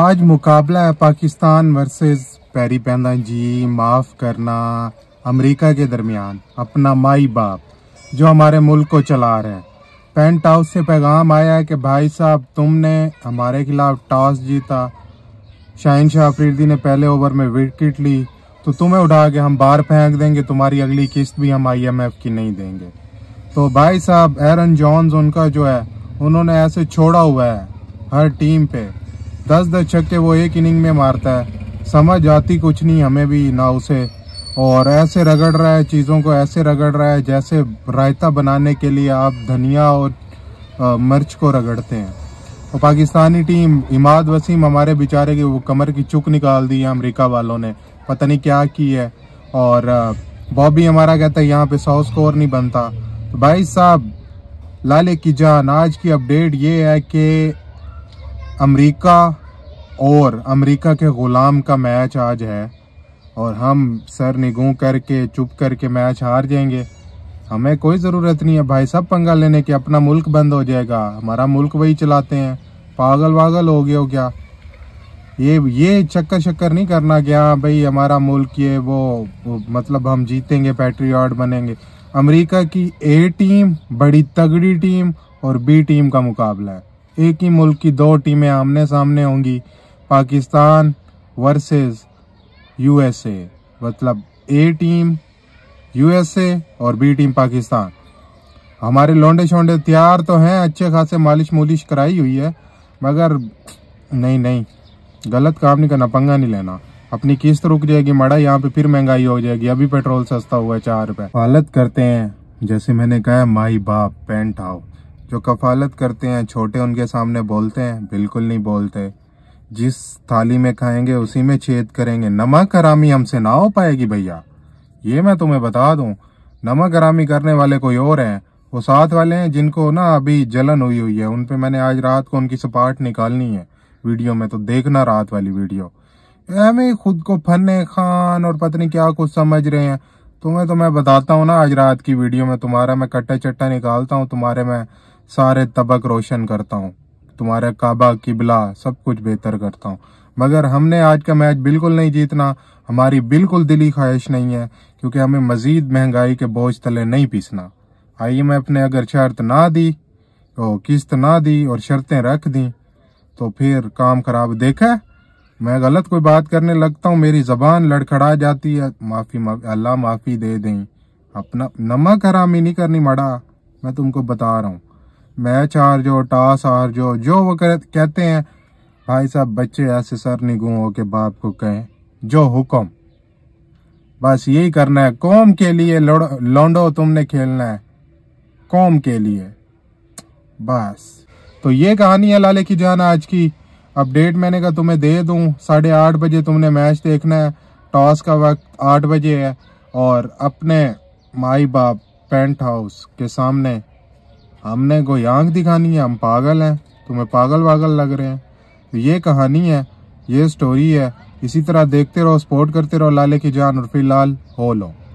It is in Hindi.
आज मुकाबला है पाकिस्तान वर्सेस पैरी पैदा जी माफ़ करना अमेरिका के दरमियान अपना माई बाप जो हमारे मुल्क को चला रहे हैं पेंट हाउस से पैगाम आया है कि भाई साहब तुमने हमारे खिलाफ टॉस जीता शाहिन शाह अफरीदी ने पहले ओवर में विकेट ली तो तुम्हें उठा के हम बाहर फेंक देंगे तुम्हारी अगली किस्त भी हम आईएमएफ की नहीं देंगे तो भाई साहब एरन जॉन्स उनका जो है उन्होंने ऐसे छोड़ा हुआ है हर टीम पे दस दस छक्के वो एक इनिंग में मारता है समझ आती कुछ नहीं हमें भी ना उसे और ऐसे रगड़ रहा है चीज़ों को ऐसे रगड़ रहा है जैसे रायता बनाने के लिए आप धनिया और आ, मिर्च को रगड़ते हैं तो पाकिस्तानी टीम इमाद वसीम हमारे बेचारे की वो कमर की चुक निकाल दी है अमरीका वालों ने पता नहीं क्या की है और बॉबी हमारा कहता है यहाँ पे सौ स्कोर नहीं बनता तो भाई साहब लाले की जान आज की अपडेट ये है कि अमेरिका और अमेरिका के ग़ुलाम का मैच आज है और हम सर निगू करके चुप करके मैच हार जाएंगे हमें कोई ज़रूरत नहीं है भाई सब पंगा लेने के अपना मुल्क बंद हो जाएगा हमारा मुल्क वही चलाते हैं पागल वागल हो गया हो क्या ये ये चक्कर शक्कर नहीं करना क्या भाई हमारा मुल्क ये वो, वो मतलब हम जीतेंगे पैट्रियाट बनेंगे अमेरिका की ए टीम बड़ी तगड़ी टीम और बी टीम का मुकाबला है एक ही मुल्क की दो टीमें आमने सामने होंगी पाकिस्तान वर्सेस यूएसए मतलब ए टीम यूएसए और बी टीम पाकिस्तान हमारे लोंडे शोंडे तैयार तो हैं अच्छे खासे मालिश मूलिश कराई हुई है मगर नहीं नहीं गलत काम नहीं करना पंगा नहीं लेना अपनी किस्त रुक जाएगी मड़ा यहाँ पे फिर महंगाई हो जाएगी अभी पेट्रोल सस्ता हुआ है चार रुपए हालत करते हैं जैसे मैंने कहा माई बाप पेंट हाउस जो कफालत करते हैं छोटे उनके सामने बोलते हैं बिल्कुल नहीं बोलते जिस थाली में खाएंगे उसी में छेद करेंगे नमक हरामी हमसे ना हो पाएगी भैया ये मैं तुम्हें बता दूं नमक हरामी करने वाले कोई और हैं वो साथ वाले हैं जिनको ना अभी जलन हुई हुई है उन मैंने आज रात को उनकी सपाट निकालनी है वीडियो में तो देखना रात वाली वीडियो हमें खुद को फन खान और पत्नी क्या कुछ समझ रहे हैं तुम्हें तो मैं बताता हूँ ना आज रात की वीडियो में तुम्हारा मैं कट्टा चट्टा निकालता हूँ तुम्हारे मैं सारे तबक रोशन करता हूँ तुम्हारा काबा किबला सब कुछ बेहतर करता हूँ मगर हमने आज का मैच बिल्कुल नहीं जीतना हमारी बिल्कुल दिली ख्वाहिश नहीं है क्योंकि हमें मजीद महंगाई के बोझ तले नहीं पीसना मैं ने अगर शर्त ना दी तो किस्त ना दी और शर्तें रख दी तो फिर काम खराब देखा मैं गलत कोई बात करने लगता हूँ मेरी जबान लड़खड़ा जाती है माफ़ी माफी अल्लाह माफ़ी दे दें अपना नमक हरामी नहीं करनी मड़ा मैं तुमको बता रहा हूँ मैच हार जाओ टॉस हार जाओ जो वो कहते हैं भाई साहब बच्चे ऐसे सर निगू हो के बाप को कहें जो हुक्म बस यही करना है कौम के लिए लौंडो तुमने खेलना है कौम के लिए बस तो ये कहानी है लाले की जान आज की अपडेट मैंने कहा तुम्हें दे दूँ साढ़े आठ बजे तुमने मैच देखना है टॉस का वक्त आठ बजे है और अपने माई बाप पेंट हाउस के सामने हमने कोई आँख दिखानी है हम पागल हैं तुम्हें पागल वागल लग रहे हैं तो ये कहानी है ये स्टोरी है इसी तरह देखते रहो सपोर्ट करते रहो लाले की जान और फिर लाल हो लो